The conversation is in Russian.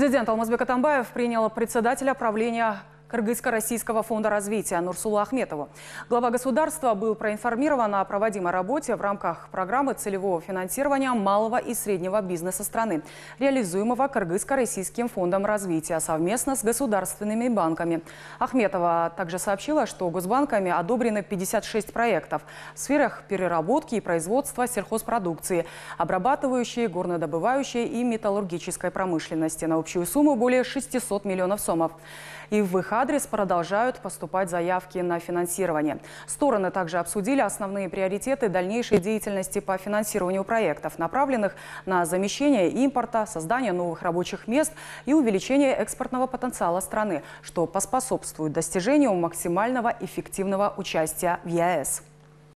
Президент Алмазбек Атамбаев принял председателя правления Кыргызско-российского фонда развития Нурсулу Ахметову. Глава государства был проинформирован о проводимой работе в рамках программы целевого финансирования малого и среднего бизнеса страны, реализуемого Кыргызско-российским фондом развития совместно с государственными банками. Ахметова также сообщила, что госбанками одобрено 56 проектов в сферах переработки и производства сельхозпродукции, обрабатывающей, горнодобывающей и металлургической промышленности на общую сумму более 600 миллионов сомов. И в ИХ адрес продолжают поступать заявки на финансирование. Стороны также обсудили основные приоритеты дальнейшей деятельности по финансированию проектов, направленных на замещение импорта, создание новых рабочих мест и увеличение экспортного потенциала страны, что поспособствует достижению максимального эффективного участия в ЕАЭС.